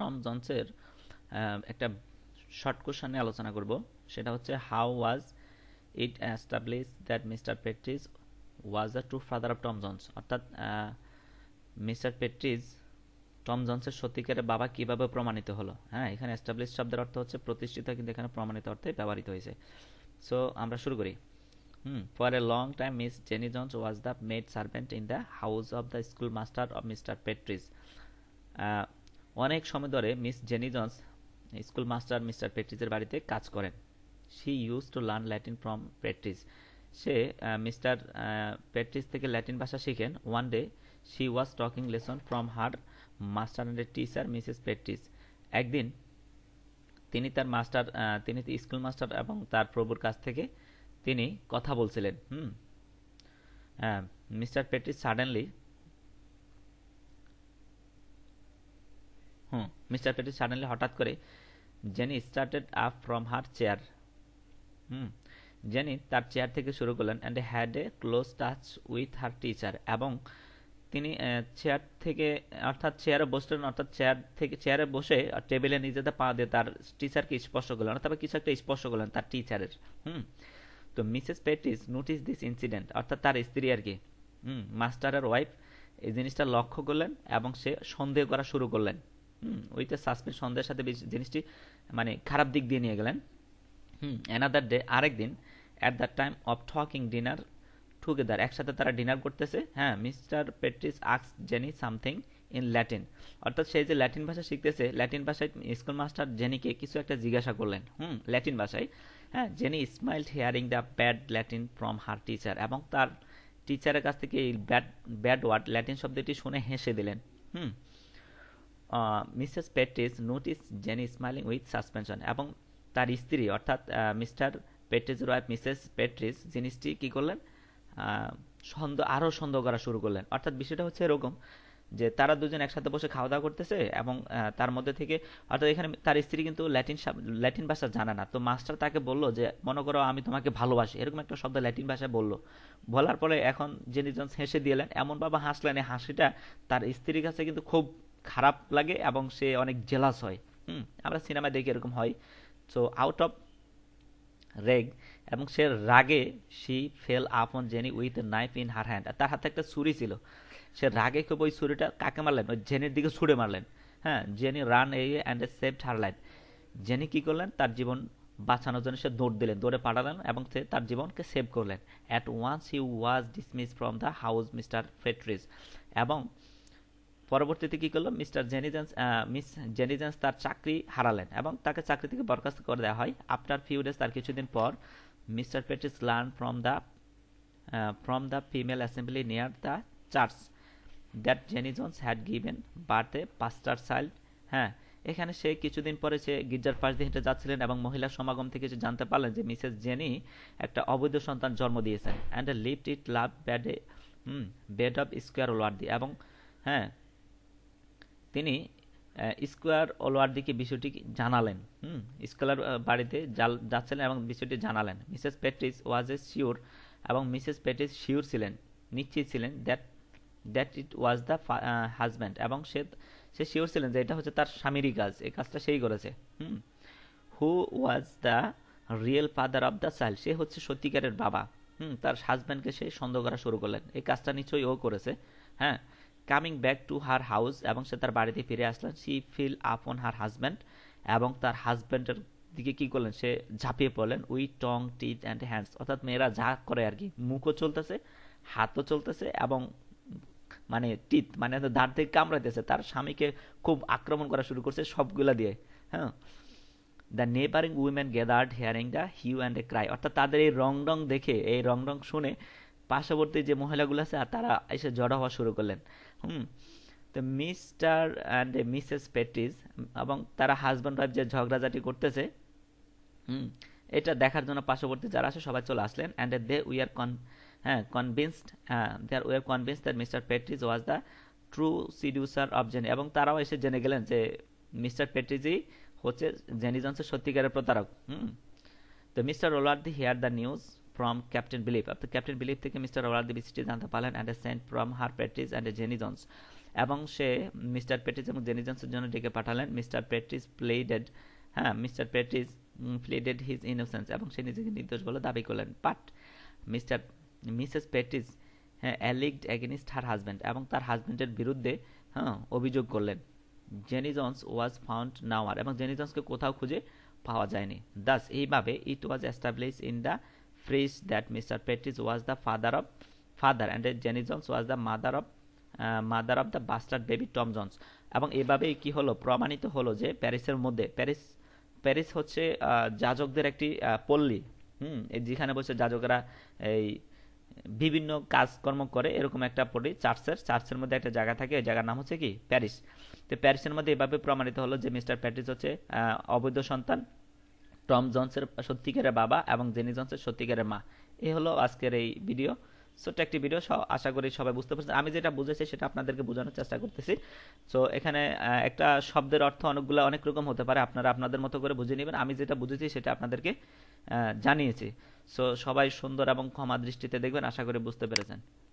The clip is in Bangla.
টম জনসের একটা শর্ট কোশ্চেন নিয়ে আলোচনা করব সেটা হচ্ছে how was it establish that mister Partridge was the true father of Tom Jones অর্থাৎ মিস্টার পেট্রিজ টম জনসের সত্যিকারের বাবা কিভাবে প্রমাণিত হলো হ্যাঁ এখানে অ্যাস্টাবলিশ শব্দের অর্থ হচ্ছে প্রতিষ্ঠিত কিন্তু এখানে প্রমাণিত অর্থে ব্যবহৃত হয়েছে সো আমরা শুরু করি hmm for a long time miss Jenny Jones was the maid servant in the house of the school master of mister Partridge অনেক সময় ধরে miss Jenny Jones school master mister প্যাট্রিজের বাড়িতে কাজ করেন she use to learn Latin from Partridge সে মিস্টার প্যাট্রিজ থেকে ল্যাটিন ভাষা শিখেন one day she was talking lesson from her master and teacher Mrs Partridge একদিন তিনি তার মাস্টার তিনি স্কুল মাস্টার এবং তার প্রভুর কাছ থেকে তিনি কথা বলছিলেন hmm mister Partridge suddenly hmm mister পেটি সাডেনলি হঠাৎ করে Jenny started up from her chair hmm Jenny তার চেয়ার থেকে শুরু করলেন and had a close touch with her teacher এবং তিনি চেয়ার থেকে অর্থাৎ চেয়ারে বসলেন অর্থাৎ চেয়ার থেকে চেয়ারে বসে টেবিলে নিজেদের পা দিয়ে তার টিচারকে স্পর্শ করলেন অর্থাৎ কিছু একটা স্পর্শ করলেন তার টিচারের হুম তো Mrs Partridge notice this incident অর্থাৎ তার স্ত্রী আর কি হুম মাস্টারের ওয়াইফ এই জিনিসটা লক্ষ্য করলেন এবং সে সন্দেহ করা শুরু করলেন হুম উইথ সাসপেন্স সন্দেহের সাথে জিনিসটি মানে খারাপ দিক দিয়ে নিয়ে গেলেন হুম অ্যানাদার ডে আরেক দিন at the time of talking dinner together একসাথে তারা ডিনার করতেছে হ্যাঁ mister Partridge asks Jenny something in Latin অর্থাৎ সেই যে ল্যাটিন ভাষা শিখতেছে ল্যাটিন ভাষায় স্কুল মাস্টার জেনিকে কিছু একটা জিজ্ঞাসা করলেন হুম ল্যাটিন ভাষায় হ্যাঁ Jenny smiled hearing the bad Latin from her teacher এবং তার টিচারের কাছ থেকে এই ব্যাড ব্যাড ওয়ার্ড ল্যাটিন শব্দটি শুনে হেসে দিলেন hmm Mrs Partridge notice Jenny smiling with suspension এবং তার স্ত্রী অর্থাৎ mister Partridge wife Mrs Partridge জিনিসটি কি করলেন সন্দেহ আরও সন্দেহ করা শুরু করলেন অর্থাৎ বিষয়টা হচ্ছে এরকম যে তারা দুজন একসাথে বসে খাওয়া দাওয়া করতেছে এবং তার মধ্যে থেকে অর্থাৎ এখানে তার স্ত্রী কিন্তু ল্যাটিন ল্যাটিন ভাষা জানে না তো মাস্টার তাকে বললো যে মনে করো আমি তোমাকে ভালোবাসি এরকম একটা শব্দ ল্যাটিন ভাষায় বলল বলার পরে এখন যিনি জন হেসে দিলেন এমনভাবে হাসলেন এই হাসিটা তার স্ত্রীর কাছে কিন্তু খুব খারাপ লাগে এবং সে অনেক জেলাস হয় হুম আমরা সিনেমা দেখি এরকম হয় সো আউট অফ রেগ এবং সে রাগে she fell upon Jenny with knife in her hand তার হাতে একটা ছুরি ছিল সে রাগে খুব ওই ছুরিটা কাকে মারলেন ওই জেনির দিকে ছুড়ে মারলেন হ্যাঁ Jenny ran a and save her life Jenny কী করলেন তার জীবন বাঁচানোর জন্য সে দৌড় দিলেন দৌড়ে পাঠালেন এবং সে তার জীবনকে সেভ করলেন at once he was dismiss from the house mister Patrice এবং পরবর্তীতে কি করলো মিস্টার জেনিজেন্স মিস জেনিজেন্স তার চাকরি হারালেন এবং তাকে চাকরি থেকে বরখাস্ত করে দেওয়া হয় আফটার ফিউ ডেজ তার কিছুদিন পর mister Patrice learn from the from the female assembly near the church that Jenny Jones had given birth bastard child হ্যাঁ এখানে সে কিছুদিন পরে সে গির্জার পাশ দিয়ে হেঁটে যাচ্ছিলেন এবং মহিলা সমাগম থেকে সে জানতে পারলেন যে মিসেস জেনি একটা অবৈধ সন্তান জন্ম দিয়েছেন অ্যান্ড লিফট ইট লাভ ব্যাডে বেড অফ স্কোয়ার ওয়ার্ডি এবং হ্যাঁ তিনি স্কোয়ার অলওয়ার্দিকে বিষয়টি জানালেন হুম স্কোয়ার বাড়িতে যাচ্ছিলেন এবং বিষয়টি জানালেন Mrs Patrice was a sure এবং মিসেস প্যাট্রিস শিওর ছিলেন নিশ্চিত ছিলেন that that it was the husband এবং সে সে শিওর ছিলেন যে এটা হচ্ছে তার স্বামীরই কাজ এই কাজটা সেই করেছে hmm who was the real father of the child সে হচ্ছে সত্যিকারের বাবা হুম তার হাজব্যান্ডকে সে সন্দেহ করা শুরু করলেন এই কাজটা নিশ্চয়ই ও করেছে হ্যাঁ coming back to her house এবং সে তার বাড়িতে ফিরে আসলেন she fell up on her husband এবং তার হাজব্যান্ডের দিকে কি করলেন সে ঝাঁপিয়ে পড়লেন উই টং টিথ অ্যান্ড হ্যান্ডস অর্থাৎ মেয়েরা যা করে আর কি মুখও চলতেছে হাতও চলতেছে এবং মানে টিথ মানে দাঁত থেকে কামড়াইতেছে তার স্বামীকে খুব আক্রমণ করা শুরু করছে সবগুলা দিয়ে হ্যাঁ the neighbouring women gathered hearing the hue and a cry অর্থাৎ তাদের এই রং রং দেখে এই রং রং শুনে পার্শ্ববর্তী যে মহিলাগুলো আছে আর তারা এসে জড়ো হওয়া শুরু করলেন হুম তো মিস্টার অ্যান্ড মিসেস পেট্রিস এবং তারা হাজব্যান্ড ওয়াইফ যে ঝগড়াঝাটি করতেছে হুম এটা দেখার জন্য পার্শ্ববর্তী যারা আসে সবাই চলে আসলেন অ্যান্ড দে উই আর কন হ্যাঁ convinced they are we are convinced that mister Patrice was the true seducer of Jenny এবং তারাও এসে জেনে গেলেন যে মিস্টার পেট্রিজি হচ্ছে জেনি জনসের সত্যিকারের প্রতারক হুম তো mister Allworthy hear the news from captain Blifil আপনি ক্যাপ্টেন বিলিপ থেকে মিস্টার ওয়ার্ল্ড বিসিটি জানতে পারলেন and sent from her Patrice and Jenny Jones এবং সে মিস্টার প্যাট্রিস এবং জেনিজন্সের জন্য ডেকে পাঠালেন মিস্টার প্যাট্রিস প্লেডেড হ্যাঁ mister Patrice pleaded his innocence এবং সে নিজেকে নির্দোষ বলে দাবি করলেন বাট মিস্টার মিসেস প্যাট্রিস হ্যাঁ অ্যালিগড অ্যাগেনিস্ট হার হাজব্যান্ড এবং তার হাজব্যান্ডের বিরুদ্ধে হ্যাঁ অভিযোগ করলেন জেনিজন্স ওয়াজ ফাউন্ড নাওয়ার এবং জেনিজন্সকে কোথাও খুঁজে পাওয়া যায়নি দাস এইভাবে it was establish in the frees that Mr. Pettis was the father of father and Jenny Jones was the mother of mother of the bastard baby Tom Jones এবং এভাবেই কি হলো প্রমাণিত হলো যে প্যারিসের মধ্যে প্যারিস প্যারিস হচ্ছে যাজকদের একটি পল্লী হুম যেখানে বসে যাজকরা এই বিভিন্ন কাজকর্ম করে এরকম একটা পল্লী চার্চের চার্চের মধ্যে একটা জায়গা থাকে ওই জায়গার নাম হচ্ছে কি প্যারিস তো প্যারিসের মধ্যে এভাবে প্রমাণিত হলো যে মিস্টার প্যাটিস হচ্ছে অবৈধ সন্তান টম জনসের সত্যিকারের বাবা এবং জেনি জনসের সত্যিকারের মা এই হলো আজকের এই ভিডিও ছোট্ট একটি ভিডিও আশা করি সবাই বুঝতে পারছেন আমি যেটা বুঝেছি সেটা আপনাদেরকে বোঝানোর চেষ্টা করতেছি তো এখানে একটা শব্দের অর্থ অনেকগুলো অনেক রকম হতে পারে আপনারা আপনাদের মতো করে বুঝে নেবেন আমি যেটা বুঝেছি সেটা আপনাদেরকে জানিয়েছি সো সবাই সুন্দর এবং ক্ষমা দৃষ্টিতে দেখবেন আশা করি বুঝতে পেরেছেন